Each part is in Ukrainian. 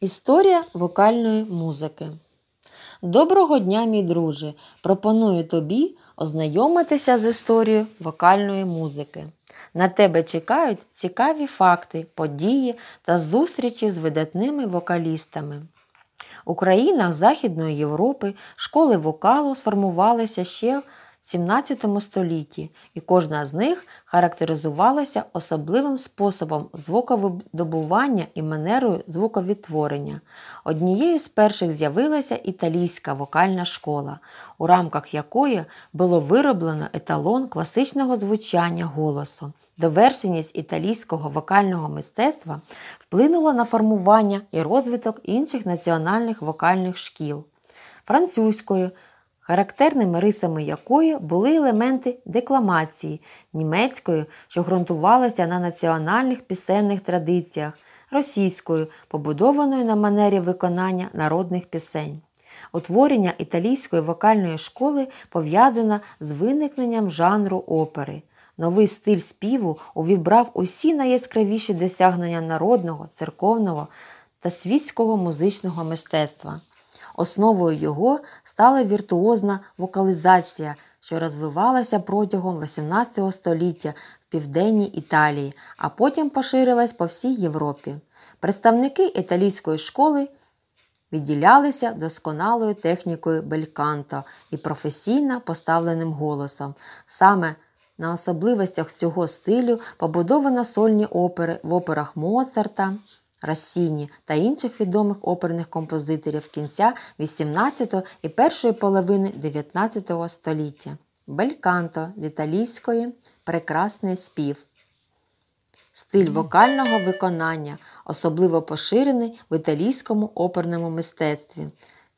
Історія вокальної музики. Доброго дня, мій друже! Пропоную тобі ознайомитися з історією вокальної музики. На тебе чекають цікаві факти, події та зустрічі з видатними вокалістами. У країнах Західної Європи школи вокалу сформувалися ще XVII столітті, і кожна з них характеризувалася особливим способом звуковидобування і манерою звуковідтворення. Однією з перших з'явилася італійська вокальна школа, у рамках якої було вироблено еталон класичного звучання голосу. Довершеність італійського вокального мистецтва вплинула на формування і розвиток інших національних вокальних шкіл. французькою характерними рисами якої були елементи декламації німецькою, що ґрунтувалася на національних пісенних традиціях, російською, побудованою на манері виконання народних пісень. Утворення італійської вокальної школи пов'язане з виникненням жанру опери. Новий стиль співу увібрав усі найяскравіші досягнення народного, церковного та світського музичного мистецтва. Основою його стала віртуозна вокалізація, що розвивалася протягом XVIII століття в південній Італії, а потім поширилась по всій Європі. Представники італійської школи відділялися досконалою технікою бельканто і професійно поставленим голосом. Саме на особливостях цього стилю побудовано сольні опери в операх Моцарта. Рассіні та інших відомих оперних композиторів кінця XVIII і першої половини 19 століття. Бельканто з італійської прекрасний спів. Стиль вокального виконання, особливо поширений в італійському оперному мистецтві.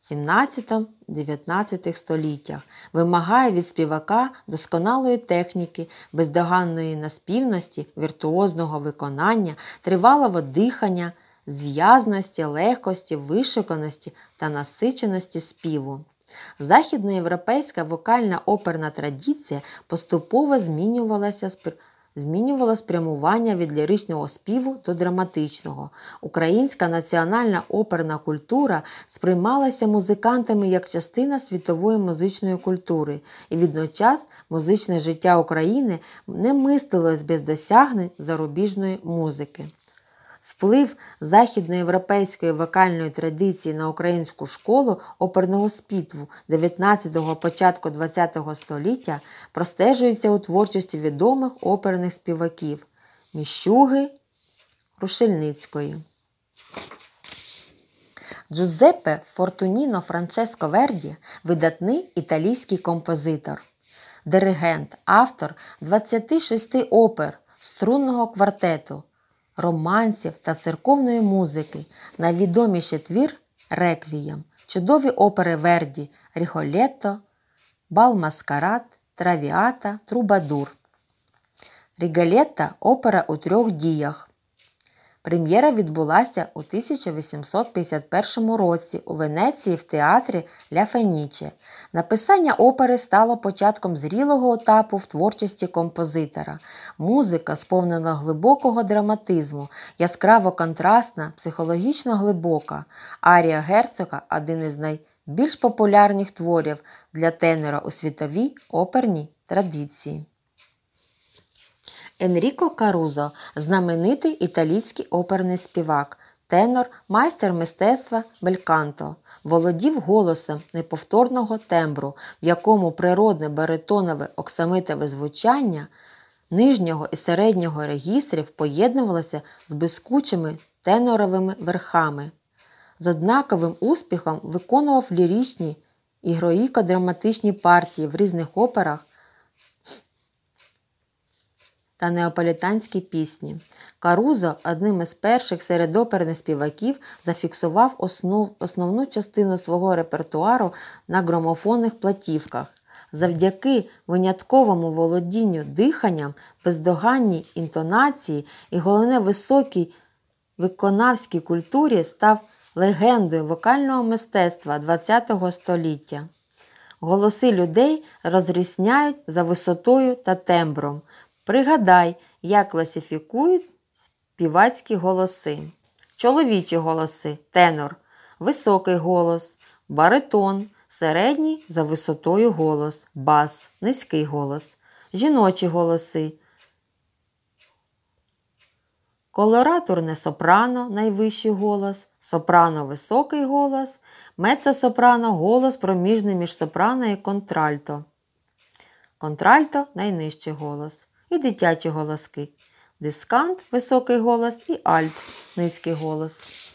17-19 століттях вимагає від співака досконалої техніки, бездоганної наспівності, віртуозного виконання, тривалого дихання, зв'язності, легкості, вишуканості та насиченості співу. Західноєвропейська вокальна оперна традиція поступово змінювалася з змінювало спрямування від ліричного співу до драматичного. Українська національна оперна культура сприймалася музикантами як частина світової музичної культури, і відночас музичне життя України не мистилось без досягнень зарубіжної музики. Вплив західноєвропейської вокальної традиції на українську школу оперного спітву 19-го початку 20-го століття простежується у творчості відомих оперних співаків Міщуги Рушельницької. Джузеппе Фортуніно Франческо Верді видатний італійський композитор, диригент, автор 26 опер струнного квартету романців та церковної музики, найвідоміший твір Реквієм, чудові опери Верді, Ріхолетто, Балмаскарад, Травіата, Трубадур. Рігалетта опера у трьох діях. Прем'єра відбулася у 1851 році у Венеції в театрі Ля Феніче. Написання опери стало початком зрілого етапу в творчості композитора. Музика, сповнена глибокого драматизму, яскраво контрастна, психологічно глибока. Арія герцога один із найбільш популярних творів для тенора у світовій оперній традиції. Енріко Карузо знаменитий італійський оперний співак, тенор, майстер мистецтва бельканто, володів голосом неповторного тембру, в якому природне баритонове оксамитове звучання нижнього і середнього регістрів поєднувалося з блискучими теноровими верхами. З однаковим успіхом виконував лірічні і героїко-драматичні партії в різних операх та неаполітанські пісні. Карузо, одним із перших серед оперних співаків, зафіксував основ, основну частину свого репертуару на громофонних платівках. Завдяки винятковому володінню диханням, бездоганній інтонації і головне високій виконавській культурі став легендою вокального мистецтва ХХ століття. Голоси людей розрізняють за висотою та тембром, Пригадай, як класифікують співацькі голоси. Чоловічі голоси тенор, високий голос, баритон, середній за висотою голос, бас, низький голос, жіночі голоси. Колораторне сопрано найвищий голос, сопрано високий голос, меццо-сопрано – голос проміжний між сопрано і контральто. Контральто найнижчий голос і дитячі голоски. Дискант високий голос і альт низький голос.